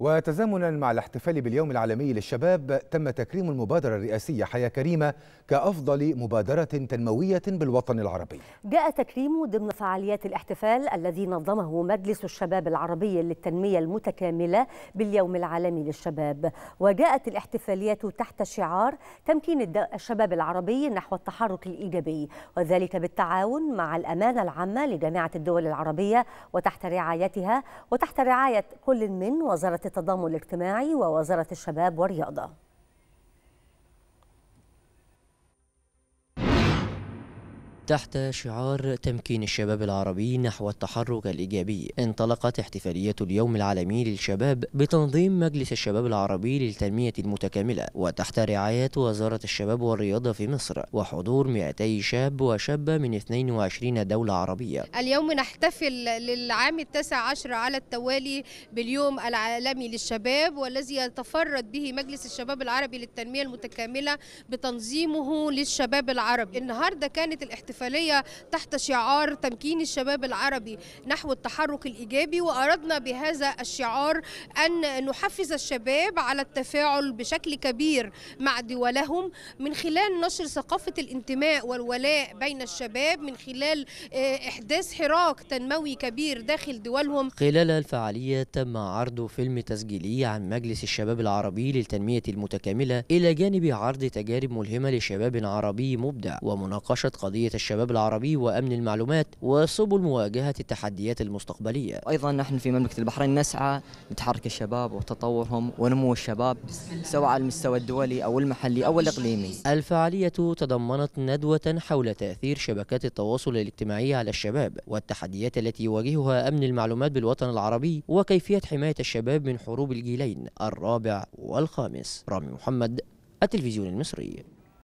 وتزامنا مع الاحتفال باليوم العالمي للشباب تم تكريم المبادرة الرئاسية حياة كريمة كأفضل مبادرة تنموية بالوطن العربي جاء تكريم ضمن فعاليات الاحتفال الذي نظمه مجلس الشباب العربي للتنمية المتكاملة باليوم العالمي للشباب وجاءت الاحتفاليات تحت شعار تمكين الشباب العربي نحو التحرك الإيجابي وذلك بالتعاون مع الأمانة العامة لجامعة الدول العربية وتحت رعايتها وتحت رعاية كل من وزارة التضامن الاجتماعي ووزارة الشباب والرياضة تحت شعار تمكين الشباب العربي نحو التحرك الإيجابي انطلقت احتفالية اليوم العالمي للشباب بتنظيم مجلس الشباب العربي للتنمية المتكاملة وتحت رعاية وزارة الشباب والرياضة في مصر وحضور 200 شاب وشابة من 22 دولة عربية اليوم نحتفل للعام التاسع عشر على التوالي باليوم العالمي للشباب والذي يتفرد به مجلس الشباب العربي للتنمية المتكاملة بتنظيمه للشباب العربي النهاردة كانت الاحتفالية احتفالية تحت شعار تمكين الشباب العربي نحو التحرك الإيجابي وأردنا بهذا الشعار أن نحفز الشباب على التفاعل بشكل كبير مع دولهم من خلال نشر ثقافة الانتماء والولاء بين الشباب من خلال آه، إحداث حراك تنموي كبير داخل دولهم خلال الفعالية تم عرض فيلم تسجيلي عن مجلس الشباب العربي للتنمية المتكاملة إلى جانب عرض تجارب ملهمة لشباب عربي مبدع ومناقشة قضية الشباب الشباب العربي وأمن المعلومات وسبل مواجهة التحديات المستقبلية أيضا نحن في مملكة البحرين نسعى لتحرك الشباب وتطورهم ونمو الشباب سواء على المستوى الدولي أو المحلي أو الإقليمي الفعالية تضمنت ندوة حول تأثير شبكات التواصل الاجتماعي على الشباب والتحديات التي يواجهها أمن المعلومات بالوطن العربي وكيفية حماية الشباب من حروب الجيلين الرابع والخامس رامي محمد التلفزيون المصري